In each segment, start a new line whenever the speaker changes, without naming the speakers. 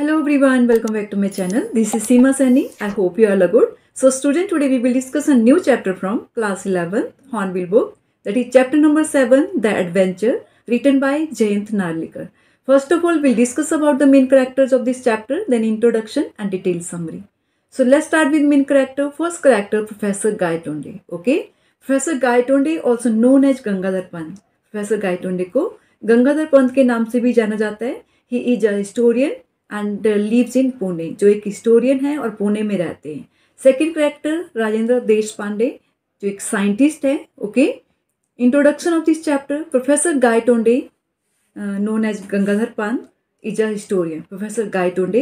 Hello everyone, welcome back to my channel. This is Seema Sani. I hope you all are good. So student, today we will discuss a new chapter from class 11 Hornbill book that is chapter number 7 The Adventure written by Jayant Narlikar. First of all, we'll discuss about the main characters of this chapter, then introduction and detailed summary. So let's start with main character. First character, Professor Guy Tonde. Okay, Professor Guy Tonde, also known as Gangadhar Pant. Professor Guy Tonde को गंगाधर पंत के नाम से भी जाना जाता है he is a historian and lives in Pune जो एक हिस्टोरियन है और पुणे में रहते हैं सेकेंड करेक्टर राजेंद्र देश पांडे जो एक साइंटिस्ट है okay introduction of this chapter professor Gaitonde known as Gangadhar Pant is a historian professor Gaitonde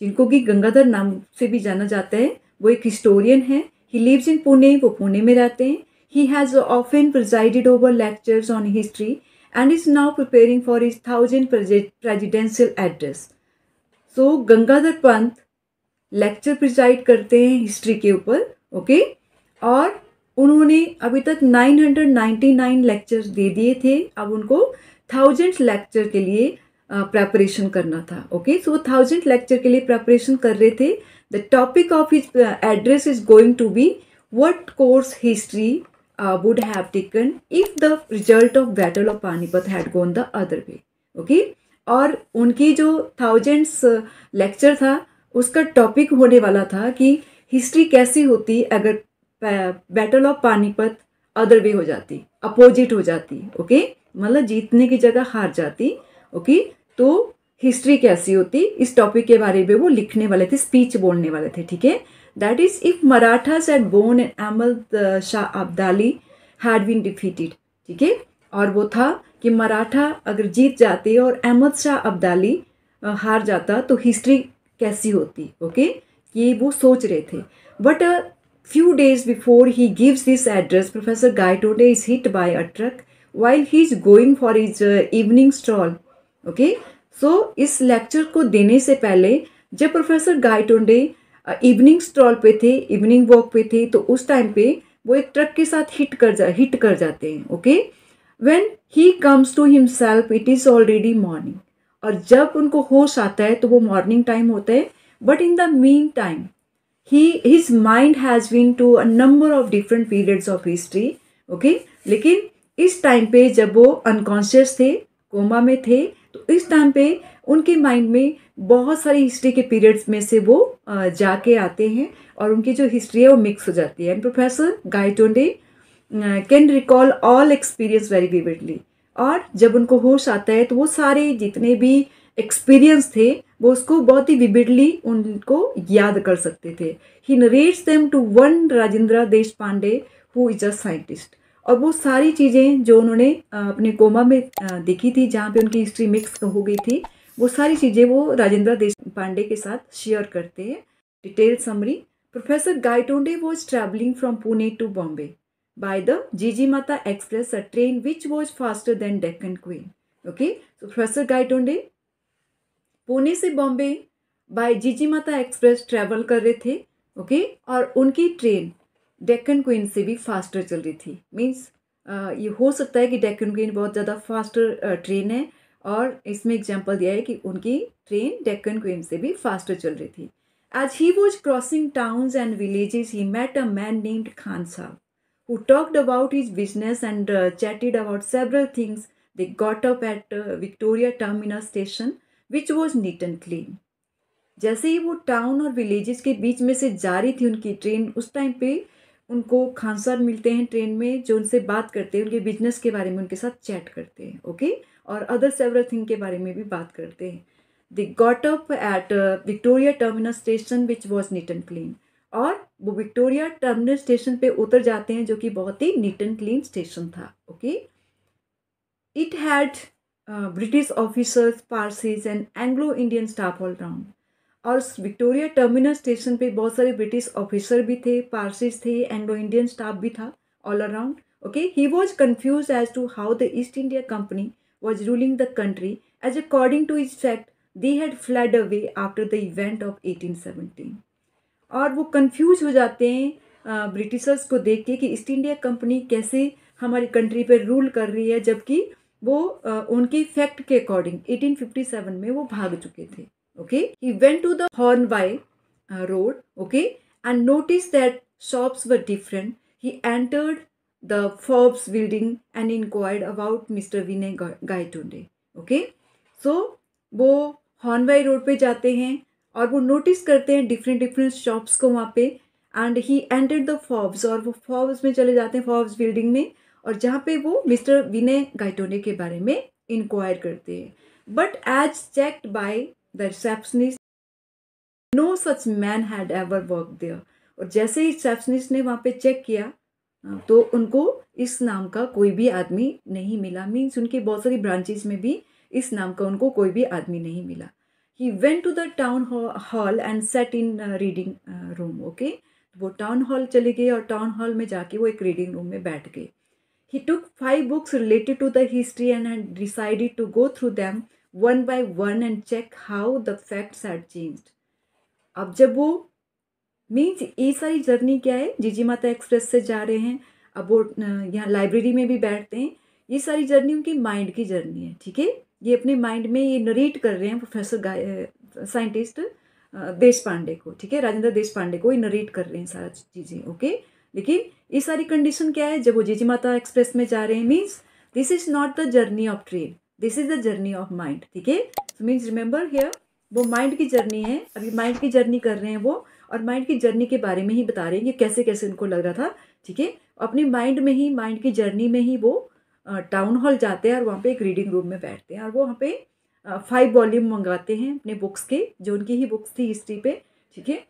जिनको कि गंगाधर नाम से भी जाना जाता है वो एक हिस्टोरियन है ही लिव्स इन पुणे वो पुणे में रहते हैं he has often presided over lectures on history and is now preparing for his thousand presidential address so so, Gangadhar Pant lecture preside करते हैं हिस्ट्री के ऊपर ओके और उन्होंने अभी तक 999 लेक्चर्स दे दिए थे अब उनको थाउजेंड लेक्चर के लिए प्रेपरेशन करना था ओके सो थाउजेंड लेक्चर के लिए प्रेपरेशन कर रहे थे the topic of his address is going to be what course history would have taken if the result of battle of Panipat had gone the other way okay और उनकी जो thousands lecture uh, था उसका topic होने वाला था कि history कैसी होती अगर battle of Panipat other way हो जाती अपोजिट हो जाती ओके मतलब जीतने की जगह हार जाती ओके तो हिस्ट्री कैसी होती इस टॉपिक के बारे में वो लिखने वाले थे स्पीच बोलने वाले थे ठीक है that is if Maratha had won and Ahmad Shah Abdali had been defeated ठीक है और वो था कि मराठा अगर जीत जाते और अहमद शाह अब्दाली हार जाता तो हिस्ट्री कैसी होती ओके ये वो सोच रहे थे but few days before he gives this address professor Gaitonde is hit by a truck while he is going for his evening stroll okay so इस लेक्चर को देने से पहले जब प्रोफेसर गायटोडे इवनिंग स्टॉल पे थे इवनिंग वॉक पे थे तो उस टाइम पे वो एक ट्रक के साथ हिट कर जा हिट कर जाते हैं okay when he comes to himself it is already morning और जब उनको होश आता है तो वो मॉर्निंग टाइम होता है but in the meantime he his mind has been to a number of different periods of history okay लेकिन इस टाइम पे जब वो अनकॉन्शियस थे कोमा में थे तो इस टाइम पे उनके माइंड में बहुत सारी हिस्ट्री के पीरियड्स में से वो जाके आते हैं और उनकी जो हिस्ट्री है वो मिक्स हो जाती है and professor Gaitonde can recall all experience very vividly और जब उनको होश आता है तो वो सारे जितने भी एक्सपीरियंस थे वो उसको बहुत ही विबिडली उनको याद कर सकते थे he narrates them to one Rajendra Deshpande who is a scientist और वो सारी चीज़ें जो उन्होंने uh, अपने कोमा में uh, देखी थी जहाँ पे उनकी हिस्ट्री मिक्स हो गई थी वो सारी चीज़ें वो राजेंद्र देश पांडे के साथ शेयर करते हैं detail summary professor Gaitonde was travelling from Pune to Bombay by the Jijimata Express, a train which was faster than Deccan Queen. Okay, so Professor Guy Tonde, Pune से बॉम्बे बाय जीजी माता एक्सप्रेस ट्रैवल कर रहे थे ओके okay? और उनकी ट्रेन डेक्कन क्वीन से भी फास्टर चल रही थी मीन्स ये हो सकता है कि डेक्कन क्वीन बहुत ज़्यादा फास्टर ट्रेन है और इसमें एग्जाम्पल दिया है कि उनकी ट्रेन डेक्कन क्वीन से भी फास्टर चल रही थी as he was crossing towns and villages he met a man named Khan Sahab who talked about his business and uh, chatted about several things. They got up at uh, Victoria Terminus Station, which was neat and clean. जैसे ही वो town और villages के बीच में से जा रही थी उनकी ट्रेन उस टाइम पे उनको खान सर मिलते हैं ट्रेन में जो उनसे बात करते हैं उनके बिजनेस के बारे में उनके साथ चैट करते हैं ओके और अदर सेवरल थिंग के बारे में भी बात करते हैं they got up at Victoria terminal station which was neat and clean और वो विक्टोरिया टर्मिनल स्टेशन पे उतर जाते हैं जो कि बहुत ही नीट एंड क्लीन स्टेशन था okay it had British officers Parsis and Anglo Indian staff all round और विक्टोरिया टर्मिनल स्टेशन पे बहुत सारे ब्रिटिश ऑफिसर भी थे पारसीज थे एंग्लो इंडियन स्टाफ भी था all around okay he was confuse as to how the East India Company was ruling the country as according to his fact had fled away after the event of eighteen seventeen और वो confuse हो जाते हैं Britishers को देख के कि east India company कैसे हमारी कंट्री पर रूल कर रही है जबकि वो आ, उनके फैक्ट के अकॉर्डिंग 1857 में वो भाग चुके थे okay he went to the Hornby Road okay and notice that shops were different he entered the Forbes building and inquired about mister Vinay Gaitonde okay so वो हॉर्न रोड पे जाते हैं और वो नोटिस करते हैं डिफरेंट डिफरेंट शॉप्स को वहाँ पे and he enter the Forbes और वो फॉब्स में चले जाते हैं फॉब्स बिल्डिंग में और जहाँ पे वो मिस्टर विनय गाइटोने के बारे में इंक्वायर करते हैं but as checked by the receptionist no such man had ever work there और जैसे ही रिसेप्शनिस्ट ने वहाँ पे चेक किया तो उनको इस नाम का कोई भी आदमी नहीं मिला मीन्स उनके बहुत सारी ब्रांचेज में भी इस नाम का उनको कोई भी आदमी नहीं मिला he went to the town hall and sat in reading uh, room okay वो टाउन हॉल चले गए और टाउन हॉल में जाके वो एक रीडिंग रूम में बैठ गए he took five books related to the history and and decided to go through them one by one and check how the facts had changed अब जब वो मीन्स ये सारी जर्नी क्या है जीजी माता एक्सप्रेस से जा रहे हैं अब वो यहाँ लाइब्रेरी में भी बैठते हैं ये सारी जर्नी उनकी माइंड की जर्नी है ठीक है ये अपने माइंड में ये नरेट कर रहे हैं प्रोफेसर साइंटिस्ट देश पांडे को ठीक है राजेंद्र देश पांडे को ये नरेट कर रहे हैं सारा चीज़ें ओके लेकिन ये सारी कंडीशन क्या है जब वो जीजी माता एक्सप्रेस में जा रहे हैं means this is not the journey of train this is the journey of mind ठीक है मीन्स रिमेंबर हियर वो माइंड की जर्नी है अभी माइंड की जर्नी कर रहे हैं वो और माइंड की जर्नी के बारे में ही बता रहे हैं कि कैसे कैसे उनको लग रहा था ठीक है अपने माइंड में ही माइंड की जर्नी में ही वो टाउन हॉल जाते हैं और वहाँ पे एक रीडिंग रूम में बैठते हैं और वो वहाँ पे फाइव वॉल्यूम मंगवाते हैं अपने बुक्स के जो उनकी ही बुक्स थी हिस्ट्री पे ठीक है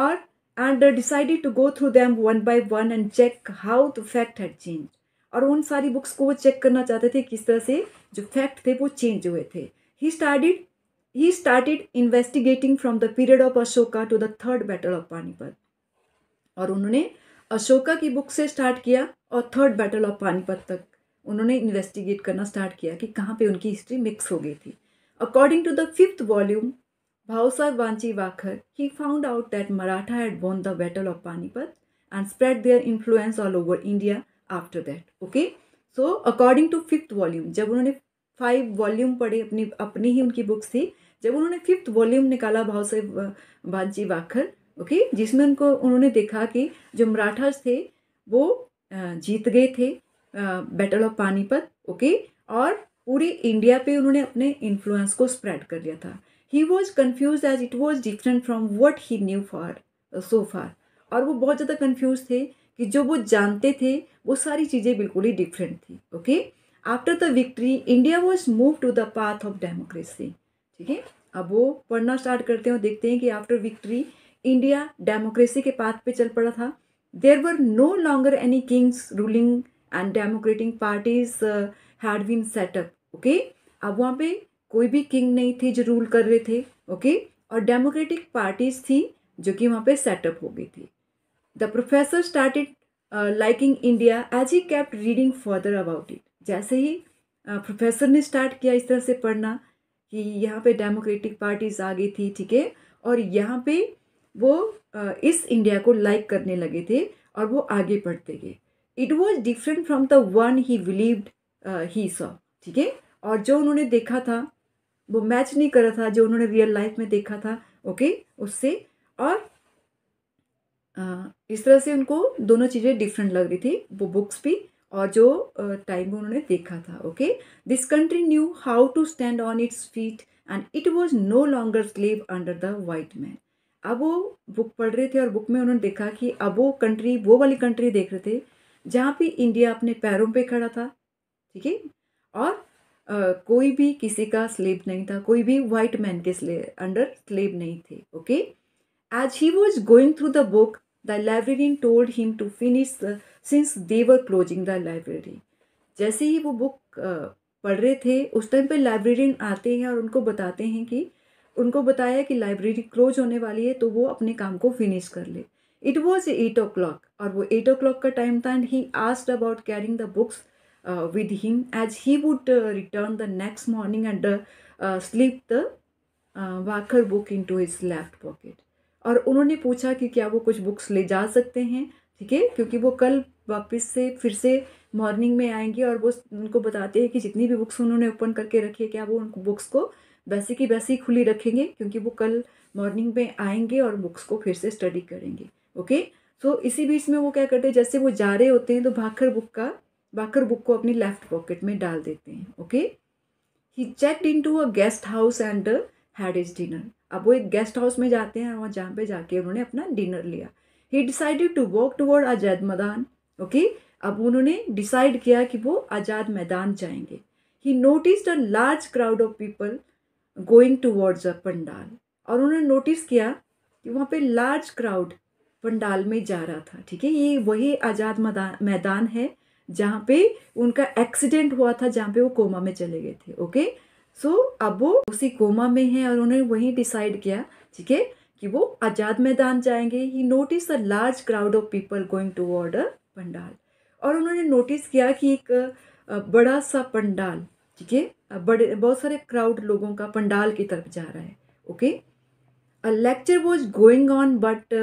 और and decided to go through them one by one and check how the fact had change और उन सारी बुक्स को वो चेक करना चाहते थे किस तरह से जो फैक्ट थे वो चेंज हुए थे he started he started investigating from the period of Ashoka to the third battle of Panipat और उन्होंने अशोका की बुक से स्टार्ट किया और थर्ड बैटल ऑफ पानीपत तक उन्होंने इन्वेस्टिगेट करना स्टार्ट किया कि कहाँ पे उनकी हिस्ट्री मिक्स हो गई थी according to the fifth volume Bhausahebanchi Bakhar he found out that Maratha had won the battle of Panipat and spread their influence all over India after that okay so according to fifth volume जब उन्होंने five volume पढ़े अपनी अपनी ही उनकी books थी जब उन्होंने fifth volume निकाला भाव से वांची वाखर ओके जिसमें उनको उन्होंने देखा कि जो मराठास थे वो जीत गए थे बैटल ऑफ पानीपत ओके और पूरे इंडिया पे उन्होंने अपने इन्फ्लुएंस को स्प्रेड कर दिया था he was confuse as it was different from what he knew far so far और वो बहुत ज़्यादा कन्फ्यूज थे कि जो वो जानते थे वो सारी चीज़ें बिल्कुल ही डिफरेंट थी okay after the victory India was move to the path of democracy ठीक है अब वो पढ़ना स्टार्ट करते हैं और देखते हैं कि आफ्टर विक्ट्री इंडिया डेमोक्रेसी के पाथ पे चल पड़ा था there were no longer any kings ruling and democratic parties had been set up okay अब वहाँ पे कोई भी किंग नहीं थे जो रूल कर रहे थे ओके okay? और डेमोक्रेटिक पार्टीज थी जो कि वहाँ पे सेटअप हो गई थी the professor started liking India as he kept reading further about it जैसे ही प्रोफेसर uh, ने स्टार्ट किया इस तरह से पढ़ना कि यहाँ पे डेमोक्रेटिक पार्टीज आ गई थी ठीक है और यहाँ पे वो uh, इस इंडिया को लाइक करने लगे थे और वो आगे बढ़ते गए it was different from the one he believed he saw ठीक है और जो उन्होंने देखा था वो मैच नहीं करा था जो उन्होंने रियल लाइफ में देखा था ओके okay? उससे और uh, इस तरह से उनको दोनों चीज़ें डिफरेंट लग रही थी वो बुक्स भी और जो टाइम uh, उन्होंने देखा था okay this country knew how to stand on its feet and it was no longer slave under the white man अब वो बुक पढ़ रहे थे और बुक में उन्होंने देखा कि अब वो कंट्री वो वाली कंट्री देख रहे थे जहाँ पे इंडिया अपने पैरों पे खड़ा था ठीक है और Uh, कोई भी किसी का स्लेब नहीं था कोई भी वाइट मैन के स्ले अंडर स्लेब नहीं थे okay as he was going through the book the librarian told him to finish since they were closing the library जैसे ही वो बुक uh, पढ़ रहे थे उस टाइम पे लाइब्रेरियन आते हैं और उनको बताते हैं कि उनको बताया कि लाइब्रेरी क्लोज होने वाली है तो वो अपने काम को फिनिश कर ले it was eight o'clock और वो एट ओ क्लॉक का टाइम था and he asked about carrying the books with him as he would return the next morning and slip the Bakhar book into his left pocket और उन्होंने पूछा कि क्या वो कुछ बुक्स ले जा सकते हैं ठीक है क्योंकि वो कल वापस से फिर से मॉर्निंग में आएंगे और वो उनको बताते हैं कि जितनी भी बुक्स उन्होंने ओपन करके रखी है क्या वो उन बुक्स को वैसे की वैसे ही खुली रखेंगे क्योंकि वो कल मॉर्निंग में आएंगे और बुक्स को फिर से स्टडी करेंगे ओके सो इसी बीच में वो क्या करते हैं जैसे वो जा रहे होते हैं तो भाखर बुक का भाखर बुक को अपनी लेफ्ट पॉकेट में डाल देते हैं okay he checked in to a guest house and had his dinner अब वो एक गेस्ट हाउस में जाते हैं और जहाँ पे जाके उन्होंने अपना डिनर लिया he decided to walk toward Azad Maidan okay अब उन्होंने डिसाइड किया कि वो आज़ाद मैदान जाएंगे he notice a large crowd of people going towards a pandal और उन्होंने नोटिस किया कि वहाँ पे लार्ज क्राउड पंडाल में जा रहा था ठीक है ये वही आज़ाद मैदान है जहाँ पे उनका एक्सीडेंट हुआ था जहाँ पे वो कोमा में चले गए थे ओके सो so, अब वो उसी कोमा में है और उन्होंने वहीं डिसाइड किया ठीक है कि वो आज़ाद मैदान जाएंगे he notice a large crowd of people going to order pandal और उन्होंने नोटिस किया कि एक बड़ा सा पंडाल ठीक है बड़े बहुत सारे क्राउड लोगों का पंडाल की तरफ जा रहा है okay a lecture was going on but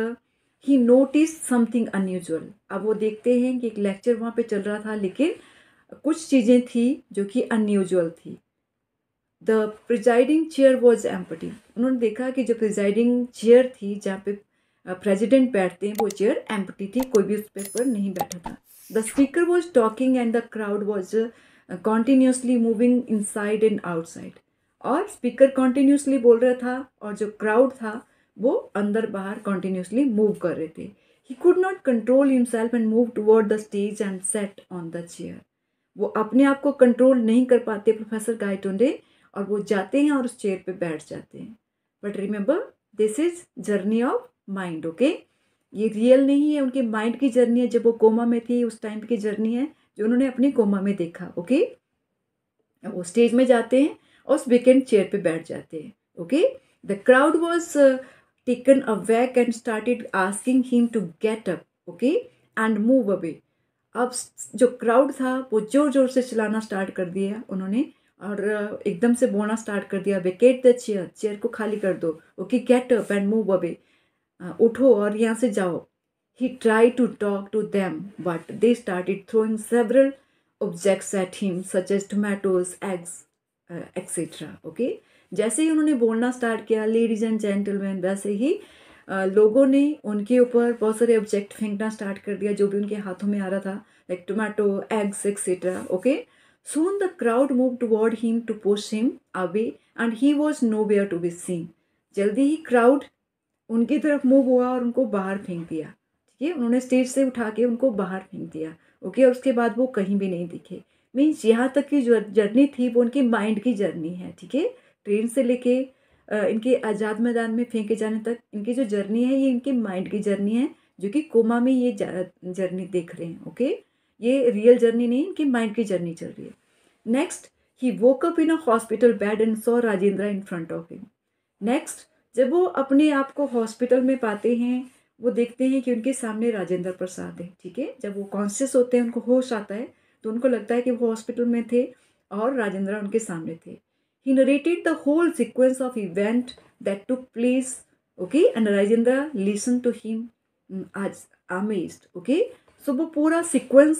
he notice something unusual अब वो देखते हैं कि एक लेक्चर वहाँ पे चल रहा था लेकिन कुछ चीज़ें थी जो कि अनयूजल थी the presiding chair was empty उन्होंने देखा कि जो प्रिजाइडिंग चेयर थी जहाँ पे प्रेजिडेंट बैठते हैं वो चेयर एम्पटी थी कोई भी उस पर पर नहीं बैठा था the speaker was talking and the crowd was continuously moving inside and outside और स्पीकर कॉन्टीन्यूसली बोल रहा था और जो क्राउड था वो अंदर बाहर कॉन्टिन्यूसली मूव कर रहे थे he could not control himself and move toward the stage and sat on the chair वो अपने आप को कंट्रोल नहीं कर पाते प्रोफेसर गाइटोंडे और वो जाते हैं और उस चेयर पे बैठ जाते हैं but remember this is journey of mind okay ये रियल नहीं है उनके माइंड की जर्नी है जब वो कोमा में थी उस टाइम की जर्नी है जो उन्होंने अपने कोमा में देखा ओके okay? वो स्टेज में जाते हैं और उस वीकेंड चेयर पे बैठ जाते हैं okay the crowd was taken awake and started asking him to get up, okay, and move away. अब जो क्राउड था वो जोर जोर से चलाना स्टार्ट कर दिया उन्होंने और एकदम से बोलना स्टार्ट कर दिया वेकेट द चेयर चेयर को खाली कर दो okay get up and move away उठो और यहाँ से जाओ he try to talk to them but they started throwing several objects at him such as tomatoes eggs etcetera okay जैसे ही उन्होंने बोलना स्टार्ट किया लेडीज एंड जेंटलमैन वैसे ही लोगों ने उनके ऊपर बहुत सारे ऑब्जेक्ट फेंकना स्टार्ट कर दिया जो भी उनके हाथों में आ रहा था like tomato eggs etcetera okay soon the crowd move toward him to post him away and he was nowhere to be seen जल्दी ही क्राउड उनकी तरफ मूव हुआ और उनको बाहर फेंक दिया ठीक है उन्होंने स्टेज से उठा के उनको बाहर फेंक दिया ओके और उसके बाद वो कहीं भी नहीं दिखे मीन्स यहाँ तक की जो जर्नी थी वो उनकी माइंड की जर्नी है ठीक है ट्रेन से लेके इनके आज़ाद मैदान में फेंके जाने तक इनकी जो जर्नी है ये इनके माइंड की जर्नी है जो कि कोमा में ये जर्नी देख रहे हैं ओके ये रियल जर्नी नहीं इनके माइंड की जर्नी चल रही है next he woke up in a hospital bed and saw Rajendra in front of him next जब वो अपने आप को हॉस्पिटल में पाते हैं वो देखते हैं कि उनके सामने राजेंद्र प्रसाद है ठीक है जब वो कॉन्शियस होते हैं उनको होश आता है तो उनको लगता है कि वो हॉस्पिटल में थे और राजेंद्रा उनके सामने थे He narrated the whole sequence of event that took place. Okay, and Rajendra listened to him mm, as amazed. Okay, so वो पूरा sequence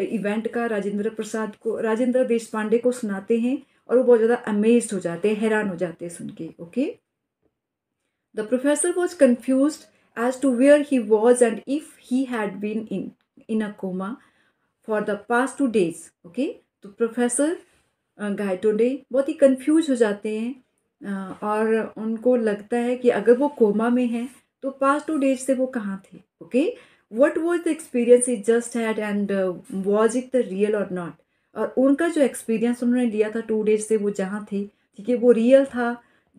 इवेंट का राजेंद्र प्रसाद को राजेंद्र देश पांडे को सुनाते हैं और वो बहुत ज़्यादा अमेज हो जाते हैं हैरान हो जाते हैं सुन के okay the professor was confuse as to where he was and if he had been in in a coma for the past two days okay तो प्रोफेसर घायटोडे बहुत ही कंफ्यूज हो जाते हैं और उनको लगता है कि अगर वो कोमा में हैं तो पास्ट टू डेज से वो कहाँ थे okay what was the experience is just had and was it the real or not और उनका जो एक्सपीरियंस उन्होंने लिया था टू डेज से वो जहाँ थे ठीक है वो रियल था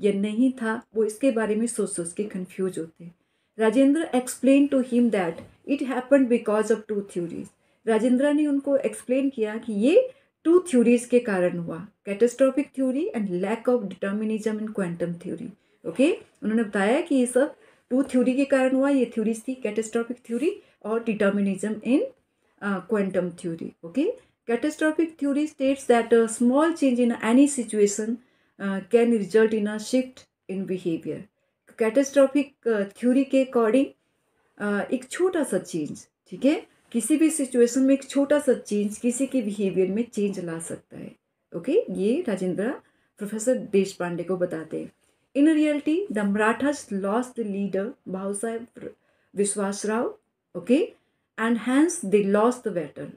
या नहीं था वो इसके बारे में सोच सोच के कन्फ्यूज होते हैं Rajendra explain to him that it happen because of two theories Rajendra ने उनको एक्सप्लेन किया कि ये टू थ्योरीज के कारण हुआ catastrophic theory and lack of determinism in quantum theory okay उन्होंने बताया कि ये सब टू थ्योरी के कारण हुआ ये थ्योरीज थी कैटेस्ट्रॉफिक थ्योरी और determinism in quantum theory okay catastrophic theory states that small change in any any can result in a shift in behaviour catastrophic behavior uh, के अकॉर्डिंग uh, एक छोटा सा चेंज ठीक है किसी भी सिचुएशन में एक छोटा सा चेंज किसी के बिहेवियर में चेंज ला सकता है ओके ये राजेंद्र प्रोफेसर देश पांडे को बताते हैं in reality the Marathas lost the leader Bhau Saheb Vishwas Rao okay and hence they lost the battle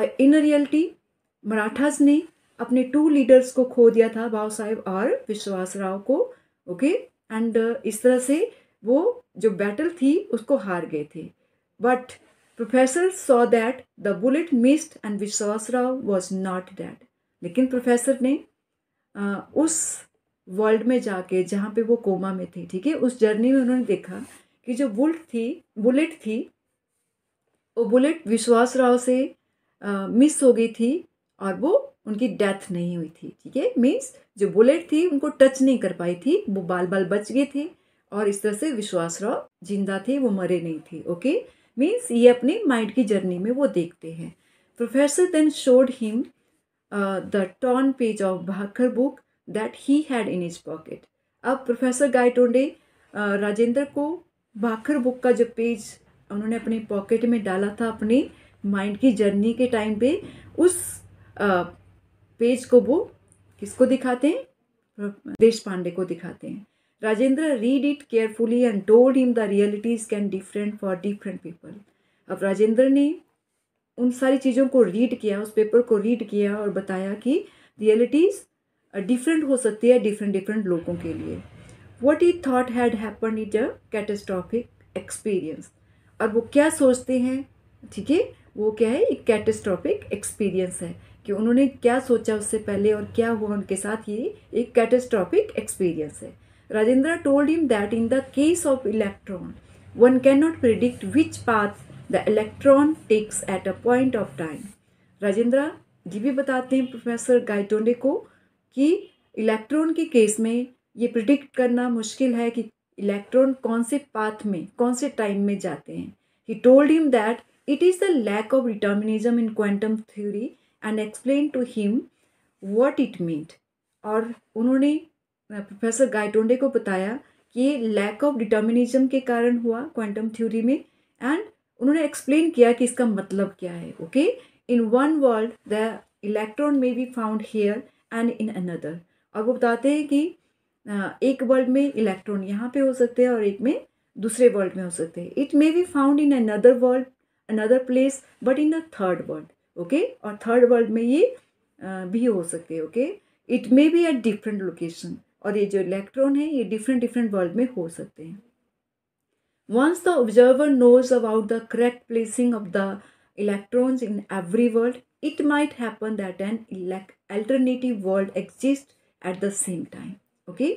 और इन रियलिटी मराठाज ने अपने टू लीडर्स को खो दिया था भाव साहेब और विश्वास राव को ओके एंड uh, इस तरह से वो जो बैटल थी उसको हार गए थे but Professor that the bullet missed and Vishwas Rao was not dead लेकिन प्रोफेसर ने आ, उस वर्ल्ड में जाके जहाँ पे वो कोमा में थे ठीक है उस जर्नी में उन्होंने देखा कि जो बुलेट थी बुलेट थी वो बुलेट विश्वास राव से आ, मिस हो गई थी और वो उनकी डेथ नहीं हुई थी ठीक है मीन्स जो बुलेट थी उनको टच नहीं कर पाई थी वो बाल बाल बच गए थे और इस तरह से विश्वास राव जिंदा थे वो मरे नहीं थे ओके मीन्स ये अपने माइंड की जर्नी में वो देखते हैं professor then showed him the torn page of Bhakar book that he had in his pocket अब प्रोफेसर गाय टोंडे राजेंद्र को भाकर बुक का जो पेज उन्होंने अपने पॉकेट में डाला था अपने माइंड की जर्नी के टाइम पे उस पेज uh, को वो किसको दिखाते हैं देश पांडे को दिखाते हैं Rajendra read it carefully and told him the realities can different for different people. अब राजेंद्र ने उन सारी चीज़ों को रीड किया उस पेपर को रीड किया और बताया कि रियलिटीज़ डिफरेंट हो सकती है डिफरेंट डिफरेंट लोगों के लिए what he thought had happen is a catastrophic experience और वो क्या सोचते हैं ठीक है वो क्या है एक कैटेस्ट्रॉफिक एक्सपीरियंस है कि उन्होंने क्या सोचा उससे पहले और क्या हुआ उनके साथ ये एक कैटेस्ट्रॉफिक एक्सपीरियंस है Rajendra told him that in the case of electron, one cannot predict which path the electron takes at a point of time Rajendra ji भी बताते हैं प्रोफेसर गाइटोंडे को कि इलेक्ट्रॉन के केस में ये प्रिडिक्ट करना मुश्किल है कि इलेक्ट्रॉन कौन से पाथ में कौन से टाइम में जाते हैं he told him that it is the lack of determinism in quantum theory and explain to him what it meant और उन्होंने प्रोफेसर गाइटोंडे को बताया कि ये लैक ऑफ डिटर्मिनिज्म के कारण हुआ क्वांटम थ्योरी में एंड उन्होंने एक्सप्लेन किया कि इसका मतलब क्या है okay in one world the electron may be found here and in another और वो बताते हैं कि एक वर्ल्ड में इलेक्ट्रॉन यहाँ पे हो सकते हैं और एक में दूसरे वर्ल्ड में हो सकते हैं it may be found in another world another place but in the third world okay और थर्ड वर्ल्ड में ये भी हो सकते हैं okay it may be at different location और ये जो इलेक्ट्रॉन है ये डिफरेंट डिफरेंट वर्ल्ड में हो सकते हैं once the observer knows about the correct placing of the electrons in every world it might happen that an alternative world exist at the same time okay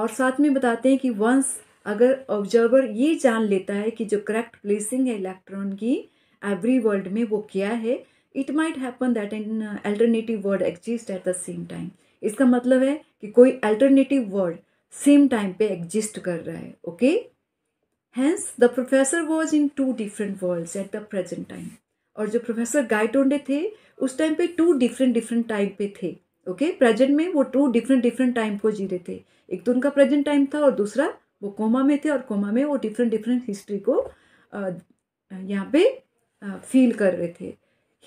और साथ में बताते हैं कि वंस अगर ऑब्जर्वर ये जान लेता है कि जो करेक्ट प्लेसिंग है इलेक्ट्रॉन की एवरी वर्ल्ड में वो क्या है it might happen that an alternative world exist at the same time इसका मतलब है कि कोई अल्टरनेटिव वर्ड सेम टाइम पे एग्जिस्ट कर रहा है okay hence the professor was in two different worlds at the present time और जो प्रोफेसर गाइटोंडे थे उस टाइम पे टू डिफरेंट डिफरेंट टाइम पे थे ओके okay? प्रेजेंट में वो टू डिफरेंट डिफरेंट टाइम को जी रहे थे एक तो उनका प्रेजेंट टाइम था और दूसरा वो कोमा में थे और कोमा में वो डिफरेंट डिफरेंट हिस्ट्री को यहाँ पे फील कर रहे थे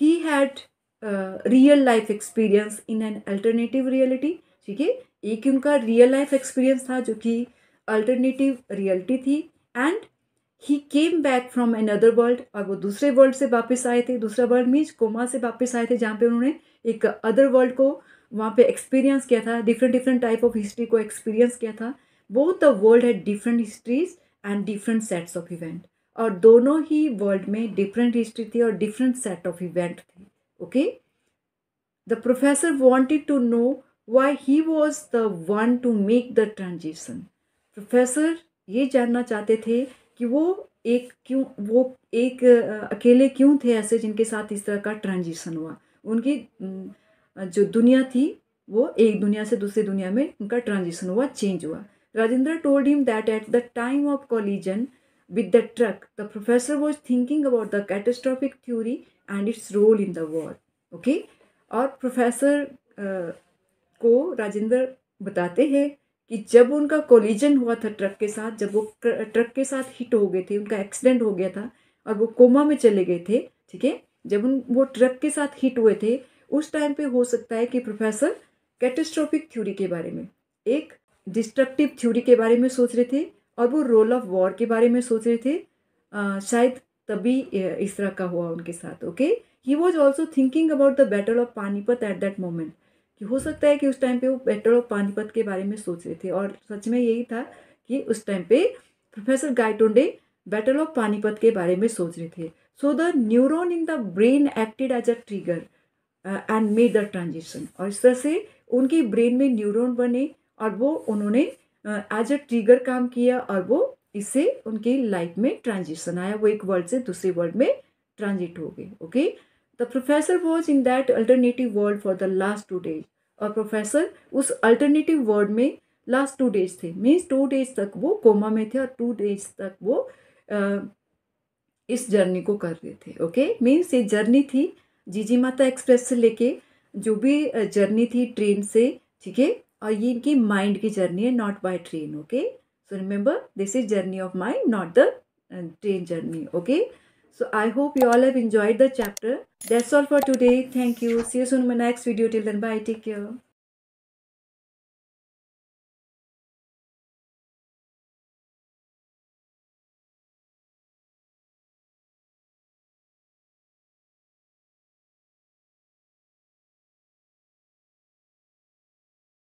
he had real life experience in an alternative reality ठीक है एक उनका रियल लाइफ एक्सपीरियंस था जो कि अल्टरनेटिव रियलिटी थी and he came back from another world और वो दूसरे वर्ल्ड से वापस आए थे दूसरा वर्ल्ड मीन्स कोमा से वापस आए थे जहाँ पे उन्होंने एक अदर वर्ल्ड को वहाँ पे एक्सपीरियंस किया था different different type of history को एक्सपीरियंस किया था बोथ द वर्ल्ड है different histories and different sets of event और दोनों ही वर्ल्ड में डिफरेंट हिस्ट्री थी और डिफरेंट सेट ऑफ इवेंट थे Okay. The professor wanted to know why he was the one to make the transition. Professor ये जानना चाहते थे कि वो एक क्यों वो एक अकेले क्यों थे ऐसे जिनके साथ इस तरह का ट्रांजिशन हुआ उनकी जो दुनिया थी वो एक दुनिया से दूसरी दुनिया में उनका ट्रांजिशन हुआ चेंज हुआ Rajendra told him that at the time of collision with the truck, the professor was thinking about the catastrophic theory and its role in the war. Okay? और प्रोफेसर uh, को राजेंद्र बताते हैं कि जब उनका कोलिजन हुआ था ट्रक के साथ जब वो ट्रक के साथ हिट हो गए थे उनका एक्सीडेंट हो गया था और वो कोमा में चले गए थे ठीक है जब उन वो ट्रक के साथ हिट हुए थे उस टाइम पे हो सकता है कि प्रोफेसर कैटेस्ट्रॉफिक थ्योरी के बारे में एक डिस्ट्रक्टिव थ्योरी के बारे में सोच रहे थे और वो रोल ऑफ वॉर के बारे में सोच रहे थे आ, शायद तभी इस तरह का हुआ उनके साथ okay he was also thinking about the battle of Panipat at that moment कि हो सकता है कि उस टाइम पे वो बैटल ऑफ पानीपत के बारे में सोच रहे थे और सच में यही था कि उस टाइम पे professor Gaitonde battle of Panipat के बारे में सोच रहे थे so the neuron in the brain acted as a trigger and made the transition और इस तरह से उनके ब्रेन में न्यूरोन बने और वो उन्होंने एज अ ट्रिगर काम किया और वो इससे उनकी लाइफ में ट्रांजिशन आया वो एक वर्ल्ड से दूसरे वर्ल्ड में ट्रांजिट हो गए okay the professor was in that alternative world for the last two days और प्रोफेसर उस अल्टरनेटिव वर्ल्ड में लास्ट टू डेज थे मीन्स टू डेज तक वो कोमा में थे और टू डेज तक वो आ, इस जर्नी को कर रहे थे ओके मीन्स ये जर्नी थी जीजी माता एक्सप्रेस से लेके जो भी जर्नी थी ट्रेन से ठीक है और ये इनकी माइंड की जर्नी है not by train okay so remember this is journey of mind not the train journey okay so I hope you all have enjoyed the chapter that's all for today thank you see you soon my next video till then bye take care